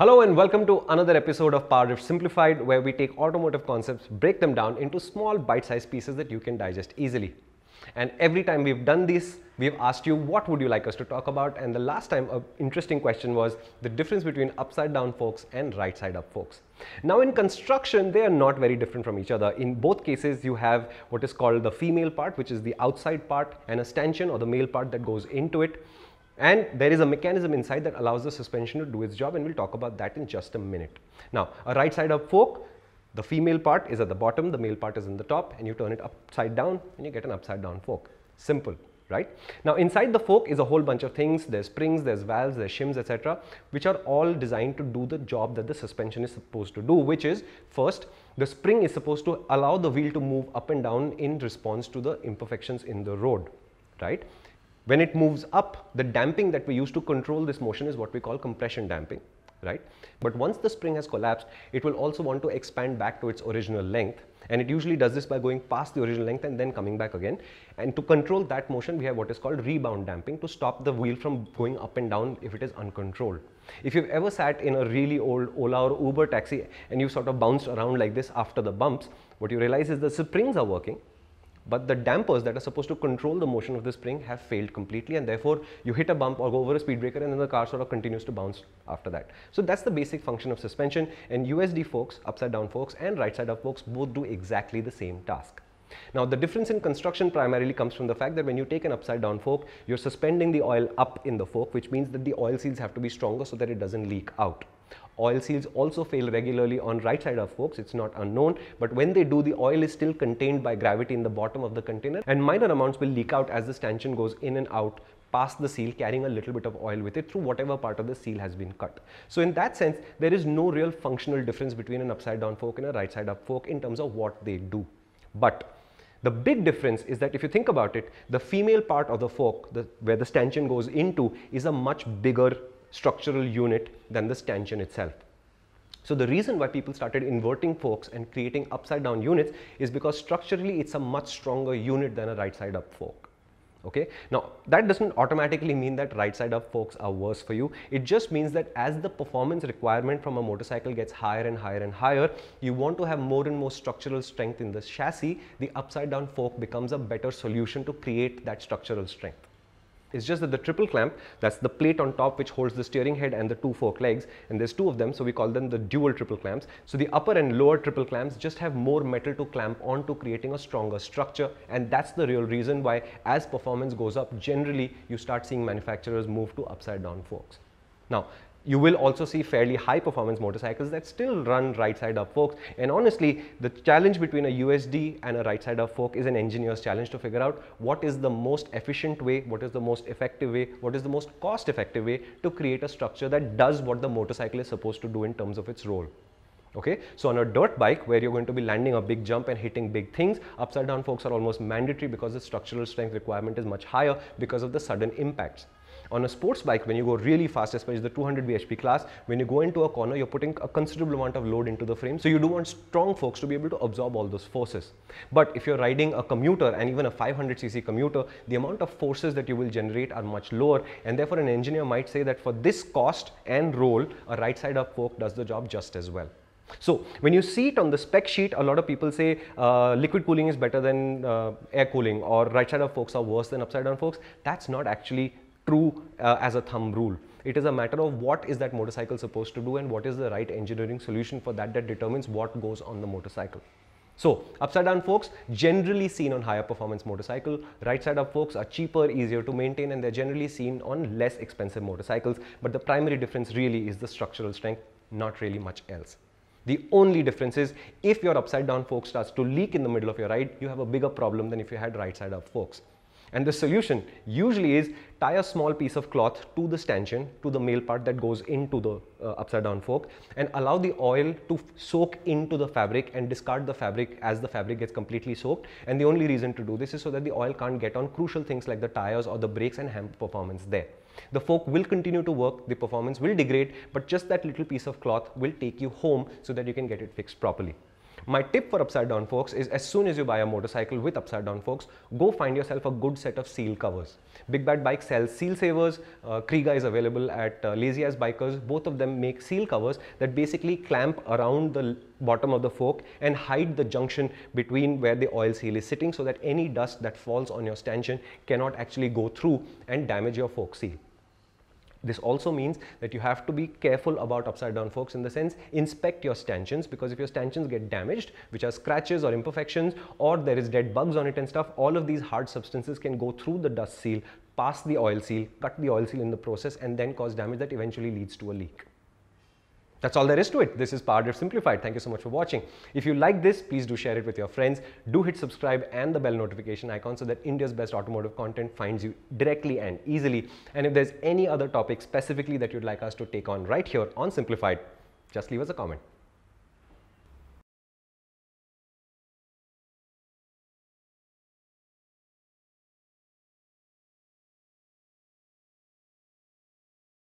Hello and welcome to another episode of Power Drift Simplified where we take automotive concepts, break them down into small bite-sized pieces that you can digest easily. And every time we've done this, we've asked you what would you like us to talk about and the last time an interesting question was the difference between upside down forks and right side up forks. Now in construction, they are not very different from each other. In both cases, you have what is called the female part, which is the outside part and a stanchion or the male part that goes into it. And there is a mechanism inside that allows the suspension to do its job and we'll talk about that in just a minute. Now, a right side up fork, the female part is at the bottom, the male part is in the top and you turn it upside down and you get an upside down fork. Simple right? Now inside the fork is a whole bunch of things, there's springs, there's valves, there's shims, etc. which are all designed to do the job that the suspension is supposed to do, which is first, the spring is supposed to allow the wheel to move up and down in response to the imperfections in the road, right? When it moves up, the damping that we use to control this motion is what we call compression damping, right? But once the spring has collapsed, it will also want to expand back to its original length and it usually does this by going past the original length and then coming back again. And to control that motion, we have what is called rebound damping to stop the wheel from going up and down if it is uncontrolled. If you've ever sat in a really old Ola or Uber taxi and you sort of bounced around like this after the bumps, what you realize is the springs are working, but the dampers that are supposed to control the motion of the spring have failed completely and therefore you hit a bump or go over a speed breaker and then the car sort of continues to bounce after that. So that's the basic function of suspension and USD forks, upside down forks and right side up forks both do exactly the same task. Now the difference in construction primarily comes from the fact that when you take an upside down fork, you're suspending the oil up in the fork which means that the oil seals have to be stronger so that it doesn't leak out. Oil seals also fail regularly on right side of forks, it's not unknown, but when they do, the oil is still contained by gravity in the bottom of the container and minor amounts will leak out as the stanchion goes in and out past the seal carrying a little bit of oil with it through whatever part of the seal has been cut. So in that sense, there is no real functional difference between an upside down fork and a right side up fork in terms of what they do. But the big difference is that if you think about it, the female part of the fork, the, where the stanchion goes into, is a much bigger structural unit than this tension itself. So the reason why people started inverting forks and creating upside down units is because structurally it's a much stronger unit than a right side up fork. Okay. Now that doesn't automatically mean that right side up forks are worse for you. It just means that as the performance requirement from a motorcycle gets higher and higher and higher, you want to have more and more structural strength in the chassis, the upside down fork becomes a better solution to create that structural strength. It's just that the triple clamp, that's the plate on top which holds the steering head and the two fork legs, and there's two of them, so we call them the dual triple clamps. So the upper and lower triple clamps just have more metal to clamp onto creating a stronger structure, and that's the real reason why as performance goes up, generally you start seeing manufacturers move to upside down forks. Now, you will also see fairly high performance motorcycles that still run right side up forks and honestly the challenge between a USD and a right side up fork is an engineer's challenge to figure out what is the most efficient way, what is the most effective way, what is the most cost effective way to create a structure that does what the motorcycle is supposed to do in terms of its role. Okay, so on a dirt bike where you're going to be landing a big jump and hitting big things, upside down forks are almost mandatory because the structural strength requirement is much higher because of the sudden impacts. On a sports bike, when you go really fast, especially the 200 bhp class, when you go into a corner, you're putting a considerable amount of load into the frame. So you do want strong forks to be able to absorb all those forces. But if you're riding a commuter and even a 500cc commuter, the amount of forces that you will generate are much lower. And therefore, an engineer might say that for this cost and role, a right side up fork does the job just as well. So when you see it on the spec sheet, a lot of people say uh, liquid cooling is better than uh, air cooling or right side of forks are worse than upside down forks. That's not actually true uh, as a thumb rule. It is a matter of what is that motorcycle supposed to do and what is the right engineering solution for that that determines what goes on the motorcycle. So upside down forks generally seen on higher performance motorcycle, right side up forks are cheaper, easier to maintain and they're generally seen on less expensive motorcycles. But the primary difference really is the structural strength, not really much else. The only difference is if your upside down fork starts to leak in the middle of your ride, you have a bigger problem than if you had right side up forks. And the solution usually is tie a small piece of cloth to the stanchion, to the male part that goes into the uh, upside down fork and allow the oil to soak into the fabric and discard the fabric as the fabric gets completely soaked. And the only reason to do this is so that the oil can't get on crucial things like the tires or the brakes and hamper performance there. The fork will continue to work, the performance will degrade, but just that little piece of cloth will take you home so that you can get it fixed properly. My tip for upside down forks is as soon as you buy a motorcycle with upside down forks, go find yourself a good set of seal covers. Big Bad Bike sells seal savers, uh, Kriga is available at uh, Lazy Ass Bikers. Both of them make seal covers that basically clamp around the bottom of the fork and hide the junction between where the oil seal is sitting so that any dust that falls on your stanchion cannot actually go through and damage your fork seal. This also means that you have to be careful about upside down forks in the sense inspect your stanchions because if your stanchions get damaged which are scratches or imperfections or there is dead bugs on it and stuff all of these hard substances can go through the dust seal pass the oil seal, cut the oil seal in the process and then cause damage that eventually leads to a leak. That's all there is to it. This is PowerDrive Simplified. Thank you so much for watching. If you like this, please do share it with your friends. Do hit subscribe and the bell notification icon so that India's best automotive content finds you directly and easily. And if there's any other topic specifically that you'd like us to take on right here on Simplified, just leave us a comment.